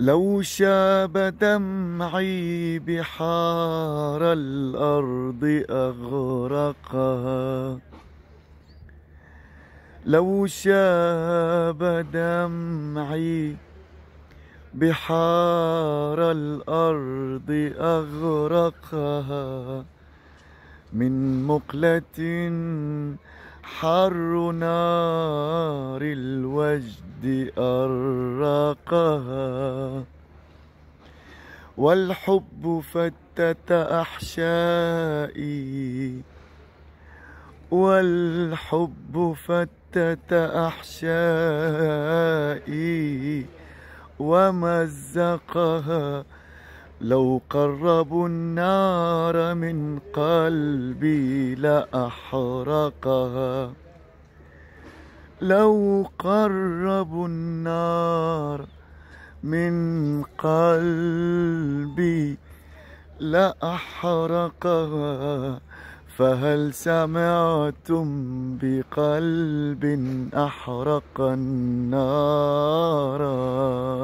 لو شاب دمعي بحار الأرض أغرقها لو شاب دمعي بحار الأرض أغرقها من مقلة حر نار المجد أرقها والحب فتت أحشائي والحب فتت أحشائي ومزقها لو قربوا النار من قلبي لأحرقها لو قربوا النار من قلبي لأحرقها فهل سمعتم بقلب أحرق النار